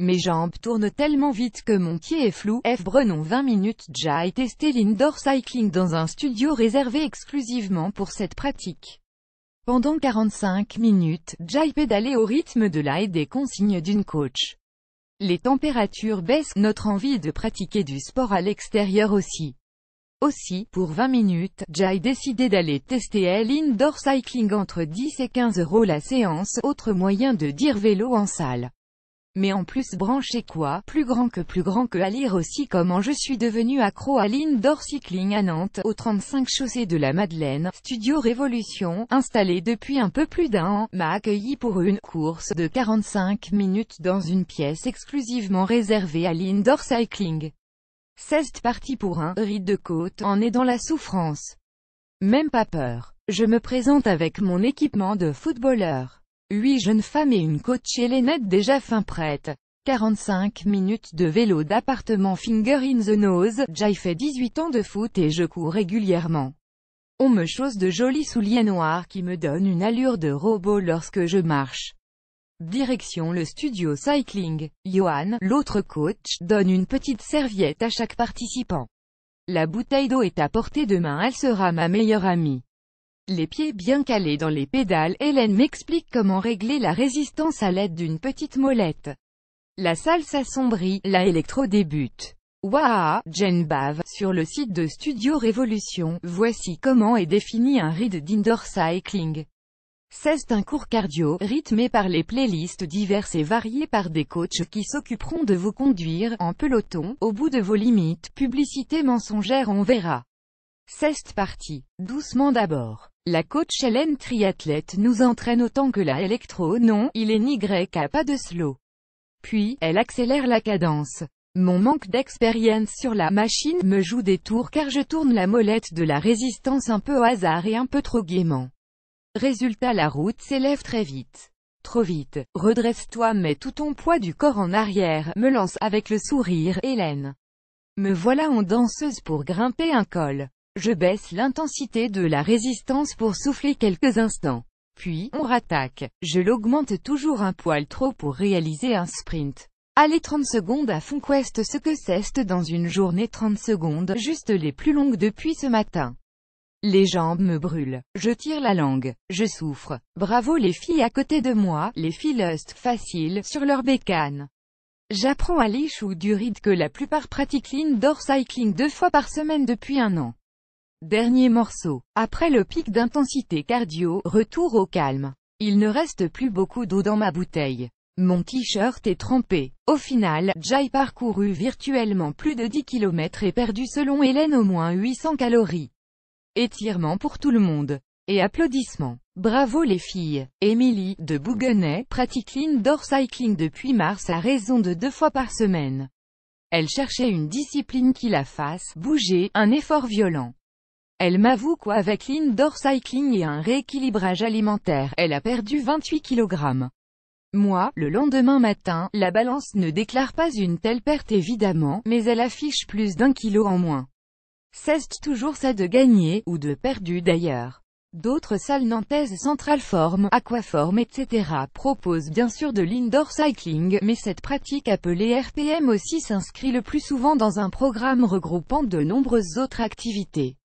Mes jambes tournent tellement vite que mon pied est flou. F. Brenon 20 minutes Jai testé l'indoor cycling dans un studio réservé exclusivement pour cette pratique. Pendant 45 minutes, Jai pédalé au rythme de la et des consignes d'une coach. Les températures baissent, notre envie de pratiquer du sport à l'extérieur aussi. Aussi, pour 20 minutes, Jai décidé d'aller tester l'indoor cycling entre 10 et 15 euros la séance, autre moyen de dire vélo en salle. Mais en plus branché quoi, plus grand que plus grand que à lire aussi comment je suis devenu accro à l'indoor cycling à Nantes, au 35 chaussée de la Madeleine, Studio Révolution, installé depuis un peu plus d'un an, m'a accueilli pour une course de 45 minutes dans une pièce exclusivement réservée à l'indoor cycling. 16 parties pour un ride de côte en est dans la souffrance. Même pas peur. Je me présente avec mon équipement de footballeur. 8 jeunes femmes et une coach Hélénette déjà fin prête. 45 minutes de vélo d'appartement Finger in the Nose, j'ai fait 18 ans de foot et je cours régulièrement. On me chose de jolis souliers noirs qui me donnent une allure de robot lorsque je marche. Direction le studio cycling. Johan, l'autre coach, donne une petite serviette à chaque participant. La bouteille d'eau est à portée de main, elle sera ma meilleure amie. Les pieds bien calés dans les pédales, Hélène m'explique comment régler la résistance à l'aide d'une petite molette. La salle s'assombrit, la électro débute. Waha, Jen Bave, sur le site de Studio Révolution, voici comment est défini un ride d'indoor cycling. C'est un cours cardio, rythmé par les playlists diverses et variées par des coachs qui s'occuperont de vous conduire, en peloton, au bout de vos limites, publicité mensongère on verra. Sexte partie. Doucement d'abord. La coach Hélène triathlète nous entraîne autant que la électro non, il est ni grec à pas de slow. Puis, elle accélère la cadence. Mon manque d'expérience sur la machine me joue des tours car je tourne la molette de la résistance un peu au hasard et un peu trop gaiement. Résultat la route s'élève très vite. Trop vite. Redresse-toi mets tout ton poids du corps en arrière, me lance avec le sourire, Hélène. Me voilà en danseuse pour grimper un col. Je baisse l'intensité de la résistance pour souffler quelques instants. Puis, on rattaque. Je l'augmente toujours un poil trop pour réaliser un sprint. Allez 30 secondes à fond quest ce que c'est dans une journée 30 secondes, juste les plus longues depuis ce matin. Les jambes me brûlent, je tire la langue, je souffre. Bravo les filles à côté de moi, les filles faciles, sur leur bécane. J'apprends à Lich ou ride que la plupart pratiquent l'indoor cycling deux fois par semaine depuis un an. Dernier morceau. Après le pic d'intensité cardio, retour au calme. Il ne reste plus beaucoup d'eau dans ma bouteille. Mon t-shirt est trempé. Au final, Jai parcouru virtuellement plus de 10 km et perdu selon Hélène au moins 800 calories. Étirement pour tout le monde. Et applaudissements. Bravo les filles. Émilie, de Bouguenay, pratique l'indoor cycling depuis mars à raison de deux fois par semaine. Elle cherchait une discipline qui la fasse bouger, un effort violent. Elle m'avoue qu'avec l'indoor cycling et un rééquilibrage alimentaire, elle a perdu 28 kg. Moi, le lendemain matin, la balance ne déclare pas une telle perte évidemment, mais elle affiche plus d'un kilo en moins. C'est toujours ça de gagner, ou de perdu d'ailleurs. D'autres salles nantaises forme, Aquaform etc. proposent bien sûr de l'indoor cycling, mais cette pratique appelée RPM aussi s'inscrit le plus souvent dans un programme regroupant de nombreuses autres activités.